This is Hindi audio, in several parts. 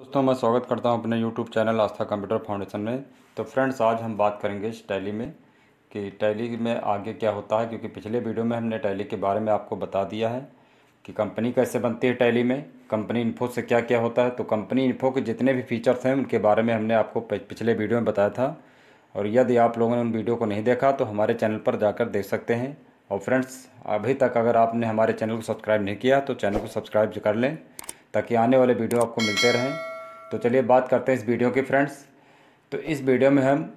दोस्तों मैं स्वागत करता हूं अपने YouTube channel Aastha computer foundation में तो फ्रेंड्स आज हम बात करेंगे इस टैली में कि टैली में आगे क्या होता है क्योंकि पिछले वीडियो में हमने टैली के बारे में आपको बता दिया है कि कंपनी कैसे बनती है टैली में कंपनी इन्फो से क्या क्या होता है तो कंपनी इन्फो के जितने भी फीचर्स हैं उनके बारे में हमने आपको पिछले वीडियो में बताया था और यदि आप लोगों ने उन वीडियो को नहीं देखा तो हमारे चैनल पर जाकर देख सकते हैं और फ्रेंड्स अभी तक अगर आपने हमारे चैनल को सब्सक्राइब नहीं किया तो चैनल को सब्सक्राइब कर लें ताकि आने वाले वीडियो आपको मिलते रहें तो चलिए बात करते हैं इस वीडियो की फ्रेंड्स तो इस वीडियो में हम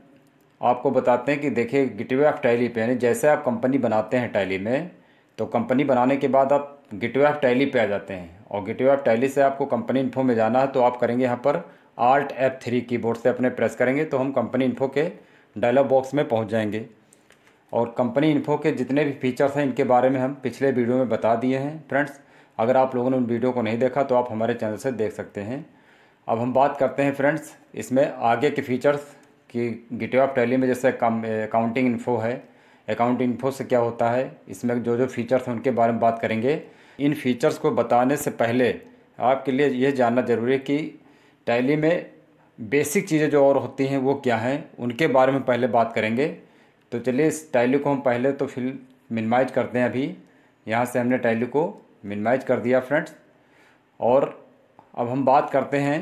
आपको बताते हैं कि देखिए गिटवे ऑफ टैली पे यानी जैसे आप कंपनी बनाते हैं टैली में तो कंपनी बनाने के बाद आप गिटवे ऑफ टैली पे आ जाते हैं और गिटवे ऑफ टैली से आपको कंपनी इन्फो में जाना है तो आप करेंगे यहाँ पर आर्ट एप थ्री कीबोर्ड से अपने प्रेस करेंगे तो हम कंपनी इन्फो के डायलॉग बॉक्स में पहुँच जाएंगे और कंपनी इन्फो के जितने भी फीचर्स हैं इनके बारे में हम पिछले वीडियो में बता दिए हैं फ्रेंड्स अगर आप लोगों ने उन वीडियो को नहीं देखा तो आप हमारे चैनल से देख सकते हैं अब हम बात करते हैं फ्रेंड्स इसमें आगे के फीचर्स कि गिटे ऑफ टैली में जैसे अकाउंटिंग इन्फो है अकाउंट इन्फो से क्या होता है इसमें जो जो फीचर्स हैं उनके बारे में बात करेंगे इन फीचर्स को बताने से पहले आपके लिए यह जानना ज़रूरी है कि टैली में बेसिक चीज़ें जो और होती हैं वो क्या हैं उनके बारे में पहले बात करेंगे तो चलिए इस टैली को हम पहले तो फिल मिनिमाइज करते हैं अभी यहाँ से हमने टैली को मिनिमाइज कर दिया फ्रेंड्स और अब हम बात करते हैं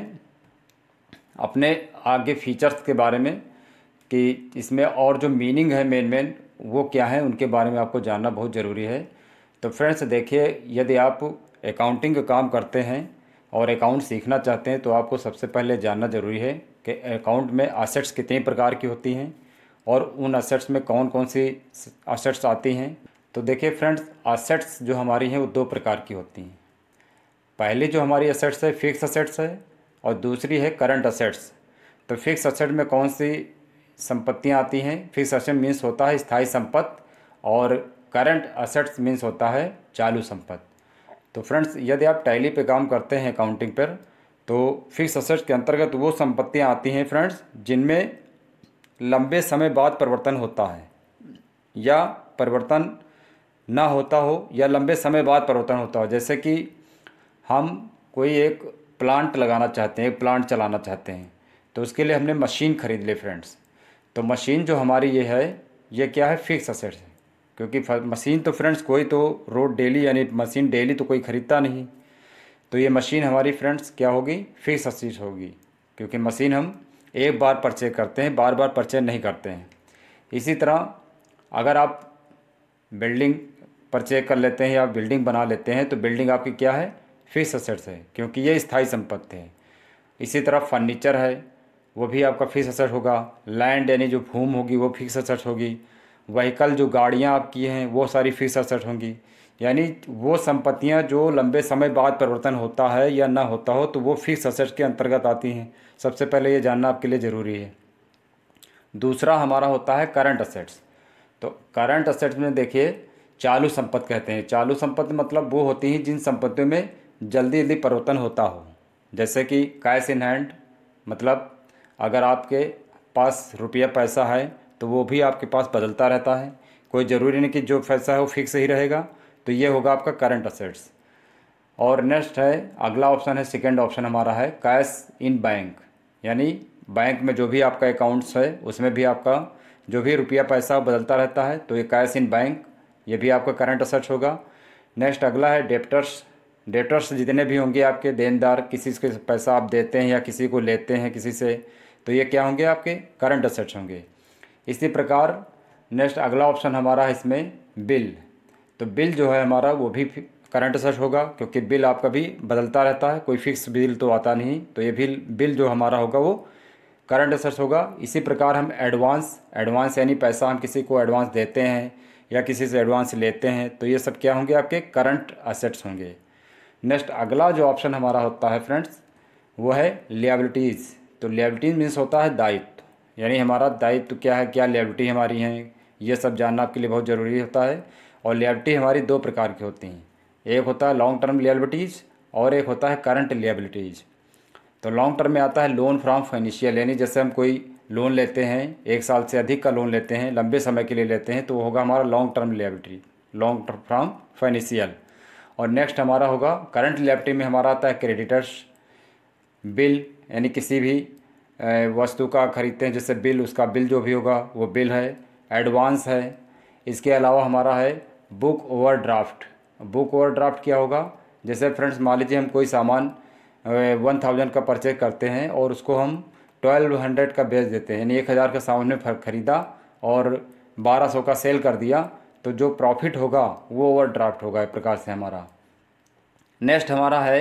अपने आगे फीचर्स के बारे में कि इसमें और जो मीनिंग है मेन मेन वो क्या है उनके बारे में आपको जानना बहुत ज़रूरी है तो फ्रेंड्स देखिए यदि आप अकाउंटिंग का काम करते हैं और अकाउंट सीखना चाहते हैं तो आपको सबसे पहले जानना ज़रूरी है कि अकाउंट में असेट्स कितने प्रकार की होती हैं और उन असेट्स में कौन कौन सी असेट्स आती हैं तो देखिए फ्रेंड्स असेट्स जो हमारी हैं वो दो प्रकार की होती हैं पहले जो हमारी असेट्स है फिक्स असेट्स है और दूसरी है करंट असेट्स तो फिक्स असेट में कौन सी संपत्तियाँ आती हैं फिक्स असेट मीन्स होता है स्थायी संपत्ति और करंट असेट्स मीन्स होता है चालू संपत्ति तो फ्रेंड्स यदि आप टैली पे काम करते हैं अकाउंटिंग पर तो फिक्स असेट्स के अंतर्गत वो संपत्तियाँ आती हैं फ्रेंड्स जिनमें लंबे समय बाद परिवर्तन होता है या परिवर्तन ना होता हो या लंबे समय बाद परिवर्तन होता हो जैसे कि हम कोई एक प्लांट लगाना चाहते हैं एक प्लांट चलाना चाहते हैं तो उसके लिए हमने मशीन ख़रीद ली फ्रेंड्स तो मशीन जो हमारी ये है ये क्या है फिक्स असेट्स है क्योंकि मशीन तो फ्रेंड्स कोई तो रोड डेली यानी मशीन डेली तो कोई ख़रीदता नहीं तो ये मशीन हमारी फ्रेंड्स क्या होगी फिक्स असेट्स होगी क्योंकि मशीन हम एक बार परचेज करते हैं बार बार परचेज नहीं करते हैं इसी तरह अगर आप बिल्डिंग परचेज कर लेते हैं या बिल्डिंग बना लेते हैं तो बिल्डिंग आपकी क्या है फिक्स असेट्स है क्योंकि ये स्थायी संपत्ति है इसी तरह फर्नीचर है वो भी आपका फिक्स असेट होगा लैंड यानी जो भूम होगी वो फिक्स असेट होगी वहीकल जो गाड़ियाँ आपकी हैं वो सारी फिक्स असेट होंगी यानी वो संपत्तियाँ जो लंबे समय बाद परिवर्तन होता है या ना होता हो तो वो फिक्स असेट के अंतर्गत आती हैं सबसे पहले ये जानना आपके लिए ज़रूरी है दूसरा हमारा होता है करंट असेट्स तो करंट असेट्स में देखिए चालू संपत्ति कहते हैं चालू संपत्ति मतलब वो होती हैं जिन संपत्तियों में जल्दी जल्दी परिवर्तन होता हो जैसे कि कैश इन हैंड मतलब अगर आपके पास रुपया पैसा है तो वो भी आपके पास बदलता रहता है कोई ज़रूरी नहीं कि जो पैसा है वो फिक्स ही रहेगा तो ये होगा आपका करंट असेट्स और नेक्स्ट है अगला ऑप्शन है सेकेंड ऑप्शन हमारा है कैश इन बैंक यानी बैंक में जो भी आपका अकाउंट्स है उसमें भी आपका जो भी रुपया पैसा बदलता रहता है तो ये कैश इन बैंक ये भी आपका करंट असर्ट्स होगा नेक्स्ट अगला है डेप्टर्स डेप्टर्स जितने भी होंगे आपके देनदार किसी से पैसा आप देते हैं या किसी को लेते हैं किसी से तो ये क्या होंगे आपके करंट असेट्स होंगे इसी प्रकार नेक्स्ट अगला ऑप्शन हमारा है इसमें बिल तो बिल जो है हमारा वो भी करंट असेट होगा क्योंकि बिल आपका भी बदलता रहता है कोई फिक्स बिल तो आता नहीं तो ये बिल बिल जो हमारा होगा वो करंट असेट्स होगा इसी प्रकार हम एडवांस एडवांस यानी पैसा हम किसी को एडवांस देते हैं या किसी से एडवांस लेते हैं तो ये सब क्या होंगे आपके करंट असेट्स होंगे नेक्स्ट अगला जो ऑप्शन हमारा होता है फ्रेंड्स वो है लियाबिलिटीज़ तो लियाबिलिटीज मीन्स होता है दायित्व यानी हमारा दायित्व क्या है क्या लियाबिलिटी हमारी है ये सब जानना आपके लिए बहुत ज़रूरी होता है और लियाबिलिटी हमारी दो प्रकार की होती हैं एक होता है लॉन्ग टर्म लियाबिलिटीज़ और एक होता है करंट लियाबिलिटीज़ तो लॉन्ग टर्म में आता है लोन फ्रॉम फाइनेंशियल यानी जैसे हम कोई लोन लेते हैं एक साल से अधिक का लोन लेते हैं लंबे समय के लिए लेते हैं तो वो होगा हमारा long term liability long term from financial और नेक्स्ट हमारा होगा करंट लियाबिलिटी में हमारा आता है क्रेडिटर्स बिल यानी किसी भी वस्तु का खरीदते हैं जैसे बिल उसका बिल जो भी होगा वो बिल है एडवांस है इसके अलावा हमारा है book overdraft book overdraft क्या होगा जैसे फ्रेंड्स मान लीजिए हम कोई सामान वन थाउजेंड का परचेज करते हैं और उसको हम ट्वेल्व हंड्रेड का बेच देते हैं यानी एक हज़ार का सामान ने खरीदा और बारह सौ का सेल कर दिया तो जो प्रॉफिट होगा वो ओवर ड्राफ्ट होगा एक प्रकार से हमारा नेक्स्ट हमारा है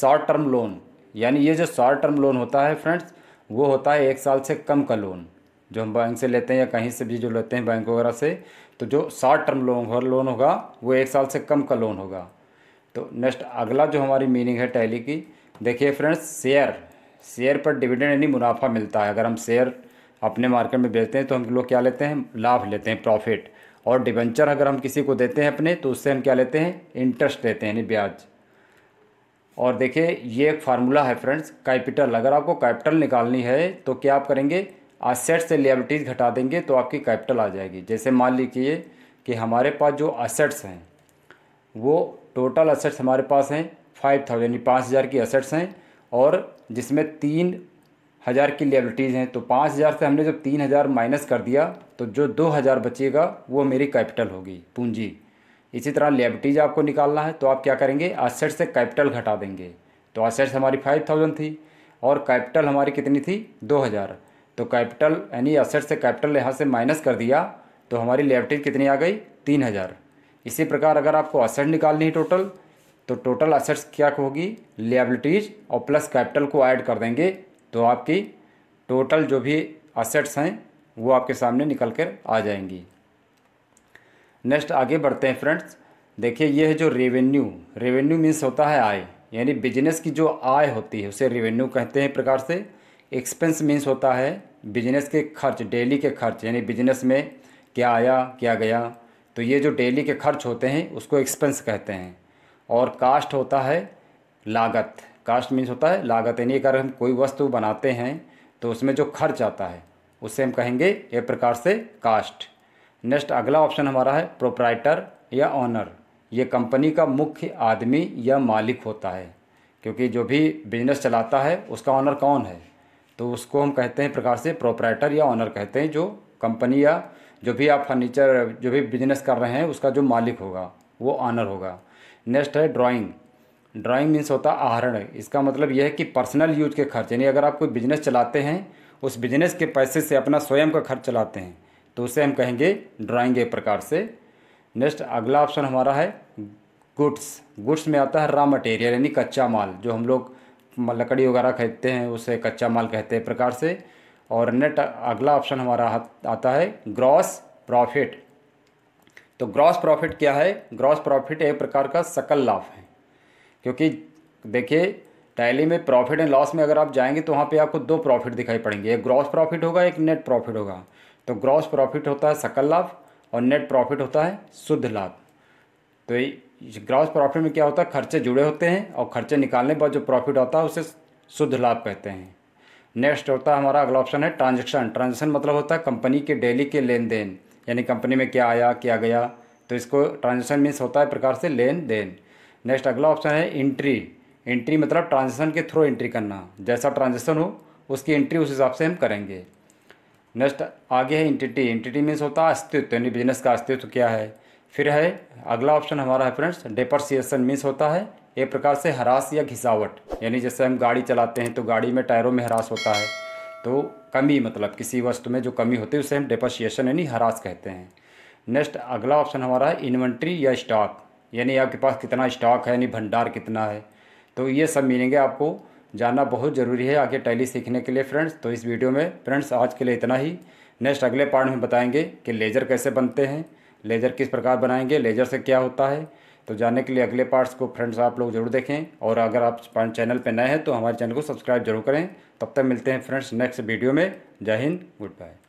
शॉर्ट टर्म लोन यानी ये जो शॉर्ट टर्म लोन होता है फ्रेंड्स वो होता है एक साल से कम का लोन जो हम बैंक से लेते हैं या कहीं से भी जो लेते हैं बैंक वगैरह से तो जो शॉर्ट टर्म लोन हो, लोन होगा वो एक साल से कम का लोन होगा तो नेक्स्ट अगला जो हमारी मीनिंग है टैली की देखिए फ्रेंड्स शेयर शेयर पर डिविडेंड यानी मुनाफा मिलता है अगर हम शेयर अपने मार्केट में बेचते हैं तो हम लोग क्या लेते हैं लाभ लेते हैं प्रॉफिट और डिवेंचर अगर हम किसी को देते हैं अपने तो उससे हम क्या लेते हैं इंटरेस्ट लेते हैं यानी ब्याज और देखिए ये एक फार्मूला है फ्रेंड्स कैपिटल अगर आपको कैपिटल निकालनी है तो क्या आप करेंगे असेट से लेबिलिटीज घटा देंगे तो आपकी कैपिटल आ जाएगी जैसे मान लीजिए कि हमारे पास जो असेट्स हैं वो टोटल असेट्स हमारे पास हैं फाइव थाउजेंड पाँच हज़ार की असेट्स हैं और जिसमें तीन हज़ार की लेबलिटीज़ हैं तो पाँच हज़ार से हमने जब तीन हज़ार माइनस कर दिया तो जो दो हज़ार बचेगा वो मेरी कैपिटल होगी पूंजी इसी तरह लेबलिटीज आपको निकालना है तो आप क्या करेंगे असेट से कैपिटल घटा देंगे तो असेट्स हमारी फाइव थाउजेंड थी और कैपिटल हमारी कितनी थी दो हज़ार तो कैपिटल यानी असेट से कैपिटल यहाँ से माइनस कर दिया तो हमारी लेबलिटीज कितनी आ गई तीन हज़ार इसी प्रकार अगर आपको असेट निकालनी है टोटल तो टोटल असेट्स क्या होगी लेबलिटीज और प्लस कैपिटल को ऐड कर देंगे तो आपकी टोटल जो भी असेट्स हैं वो आपके सामने निकल कर आ जाएंगी नेक्स्ट आगे बढ़ते हैं फ्रेंड्स देखिए ये है जो रेवेन्यू रेवेन्यू मीन्स होता है आय यानी बिजनेस की जो आय होती है उसे रेवेन्यू कहते हैं प्रकार से एक्सपेंस मीन्स होता है बिजनेस के खर्च डेली के खर्च यानी बिजनेस में क्या आया क्या गया तो ये जो डेली के खर्च होते हैं उसको एक्सपेंस कहते हैं और कास्ट होता है लागत कास्ट मीन्स होता है लागत यानी अगर हम कोई वस्तु बनाते हैं तो उसमें जो खर्च आता है उससे हम कहेंगे एक प्रकार से कास्ट नेक्स्ट अगला ऑप्शन हमारा है प्रोप्राइटर या ऑनर ये कंपनी का मुख्य आदमी या मालिक होता है क्योंकि जो भी बिजनेस चलाता है उसका ऑनर कौन है तो उसको हम कहते हैं प्रकार से प्रोपराइटर या ऑनर कहते हैं जो कंपनी या जो भी आप फर्नीचर जो भी बिजनेस कर रहे हैं उसका जो मालिक होगा वो ऑनर होगा नेक्स्ट है ड्राइंग ड्राइंग मीन्स होता है आहरण इसका मतलब यह है कि पर्सनल यूज के खर्च यानी अगर आप कोई बिजनेस चलाते हैं उस बिजनेस के पैसे से अपना स्वयं का खर्च चलाते हैं तो उसे हम कहेंगे ड्राइंग एक प्रकार से नेक्स्ट अगला ऑप्शन हमारा है गुड्स गुड्स में आता है रॉ मटेरियल यानी कच्चा माल जो हम लोग लकड़ी वगैरह खरीदते हैं उसे कच्चा माल कहते हैं प्रकार से और नेट अगला ऑप्शन हमारा आता है ग्रॉस प्रॉफिट तो ग्रॉस प्रॉफिट क्या है ग्रॉस प्रॉफिट एक प्रकार का सकल लाभ है क्योंकि देखिए टैली में प्रॉफिट एंड लॉस में अगर आप जाएंगे तो वहाँ पे आपको दो प्रॉफिट दिखाई पड़ेंगे एक ग्रॉस प्रॉफिट होगा एक नेट प्रॉफिट होगा तो ग्रॉस प्रॉफिट होता है सकल लाभ और नेट प्रॉफिट होता है शुद्ध लाभ तो ग्रॉस प्रॉफिट में क्या होता है खर्चे जुड़े होते हैं और खर्चे निकालने के बाद जो प्रॉफिट होता है उसे शुद्ध लाभ कहते हैं नेक्स्ट होता है हमारा अगला ऑप्शन है ट्रांजेक्शन ट्रांजेक्शन मतलब होता है कंपनी के डेली के लेन देन यानी कंपनी में क्या आया क्या गया तो इसको ट्रांजेक्शन मीन्स होता है प्रकार से लेन देन नेक्स्ट अगला ऑप्शन है इंट्री एंट्री मतलब ट्रांजेक्शन के थ्रू एंट्री करना जैसा ट्रांजेक्शन हो उसकी एंट्री उस हिसाब से हम करेंगे नेक्स्ट आगे है इंटिटी इंटिटी मीन्स होता है अस्तित्व यानी बिजनेस का अस्तित्व क्या है फिर है अगला ऑप्शन हमारा है फ्रेंड्स डेपरसिएशन मीन्स होता है एक प्रकार से हरास या घिसावट यानी जैसे हम गाड़ी चलाते हैं तो गाड़ी में टायरों में हरास होता है तो कमी मतलब किसी वस्तु में जो कमी होती है उसे हम डिप्रशिएशन यानी हरास कहते हैं नेक्स्ट अगला ऑप्शन हमारा है इन्वेंट्री या स्टॉक यानी आपके पास कितना स्टॉक है यानी भंडार कितना है तो ये सब मिलेंगे आपको जानना बहुत ज़रूरी है आगे टैली सीखने के लिए फ्रेंड्स तो इस वीडियो में फ्रेंड्स आज के लिए इतना ही नेक्स्ट अगले पार्ट में बताएंगे कि लेज़र कैसे बनते हैं लेज़र किस प्रकार बनाएंगे लेज़र से क्या होता है तो जानने के लिए अगले पार्ट्स को फ्रेंड्स आप लोग जरूर देखें और अगर आप चैनल पर नए हैं तो हमारे चैनल को सब्सक्राइब जरूर करें तब तक मिलते हैं फ्रेंड्स नेक्स्ट वीडियो में जय हिंद गुड बाय